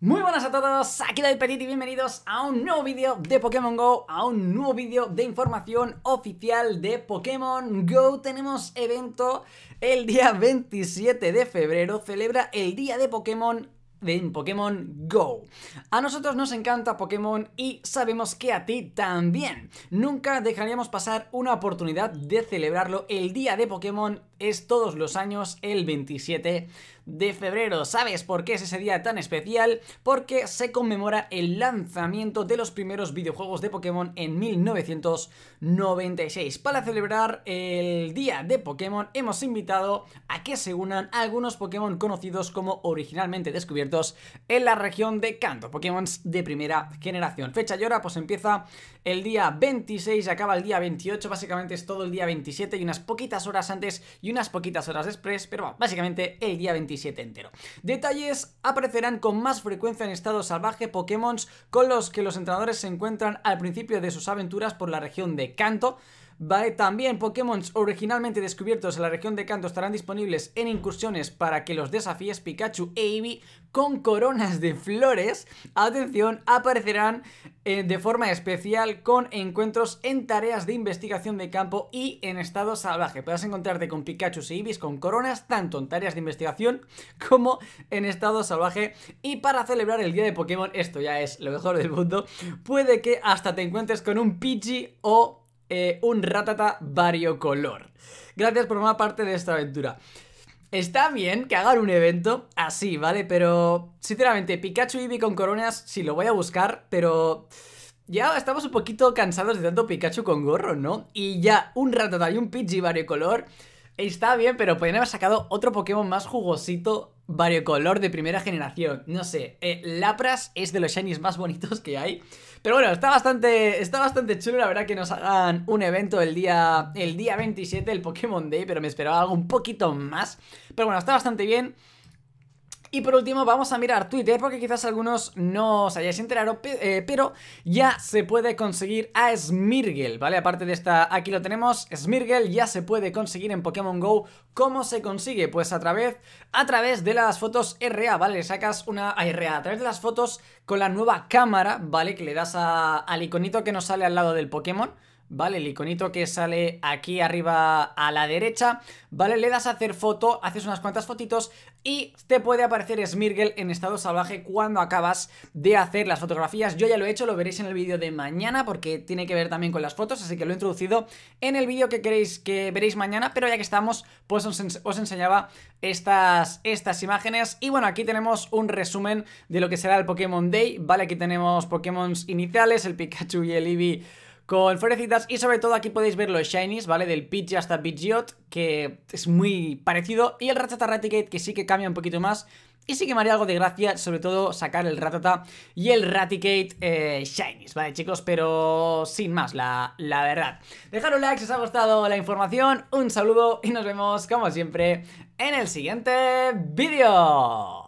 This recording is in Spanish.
Muy buenas a todos, aquí David Petit y bienvenidos a un nuevo vídeo de Pokémon GO, a un nuevo vídeo de información oficial de Pokémon GO. Tenemos evento el día 27 de febrero, celebra el día de Pokémon de Pokémon Go. A nosotros nos encanta Pokémon y sabemos que a ti también. Nunca dejaríamos pasar una oportunidad de celebrarlo el día de Pokémon es todos los años el 27 de febrero. ¿Sabes por qué es ese día tan especial? Porque se conmemora el lanzamiento de los primeros videojuegos de Pokémon en 1996. Para celebrar el día de Pokémon hemos invitado a que se unan algunos Pokémon conocidos como originalmente descubiertos en la región de Kanto, Pokémon de primera generación. Fecha y hora pues empieza el día 26, acaba el día 28, básicamente es todo el día 27 y unas poquitas horas antes y unas poquitas horas después, pero bueno, básicamente el día 27 entero. Detalles aparecerán con más frecuencia en estado salvaje Pokémon con los que los entrenadores se encuentran al principio de sus aventuras por la región de Kanto, ¿vale? También Pokémon originalmente descubiertos en la región de Kanto estarán disponibles en incursiones para que los desafíes Pikachu e Eevee con coronas de flores, atención, aparecerán eh, de forma especial con encuentros en tareas de investigación de campo y en estado salvaje. Puedes encontrarte con Pikachu y Ibis con coronas tanto en tareas de investigación como en estado salvaje. Y para celebrar el día de Pokémon, esto ya es lo mejor del mundo, puede que hasta te encuentres con un Pidgey o eh, un ratata variocolor. Gracias por una parte de esta aventura. Está bien que hagan un evento así, ¿vale? Pero, sinceramente, Pikachu y Eevee con coronas, sí, lo voy a buscar, pero... Ya estamos un poquito cansados de tanto Pikachu con gorro, ¿no? Y ya un ratata y un Pidgey variocolor... Está bien, pero podrían haber sacado otro Pokémon más jugosito, variocolor de primera generación. No sé, eh, Lapras es de los shinies más bonitos que hay. Pero bueno, está bastante, está bastante chulo, la verdad, que nos hagan un evento el día, el día 27, el Pokémon Day, pero me esperaba algo un poquito más. Pero bueno, está bastante bien. Y por último vamos a mirar Twitter porque quizás algunos no os hayáis enterado, eh, pero ya se puede conseguir a Smirgel, ¿vale? Aparte de esta, aquí lo tenemos, Smirgel ya se puede conseguir en Pokémon GO. ¿Cómo se consigue? Pues a través, a través de las fotos RA, ¿vale? sacas una a RA, a través de las fotos con la nueva cámara, ¿vale? Que le das al iconito que nos sale al lado del Pokémon, ¿vale? El iconito que sale aquí arriba a la derecha, ¿vale? Le das a hacer foto, haces unas cuantas fotitos y te puede aparecer Smirgel en estado salvaje cuando acabas de hacer las fotografías. Yo ya lo he hecho, lo veréis en el vídeo de mañana porque tiene que ver también con las fotos, así que lo he introducido en el vídeo que queréis que veréis mañana, pero ya que estamos, pues os, enseñaba estas, estas imágenes. Y bueno, aquí tenemos un resumen de lo que será el Pokémon Day, ¿vale? Aquí tenemos Pokémon iniciales, el Pikachu y el Eevee con florecitas y sobre todo aquí podéis ver los shinies, ¿vale? Del Pidgey hasta Pidgeot, que es muy parecido, y el Ratata Raticate que sí que cambia un poquito más, y sí que me haría algo de gracia, sobre todo sacar el Ratata y el Raticate eh, Shinies, ¿vale chicos? Pero sin más, la, la verdad. Dejad un like si os ha gustado la información, un saludo y nos vemos como siempre en el siguiente vídeo.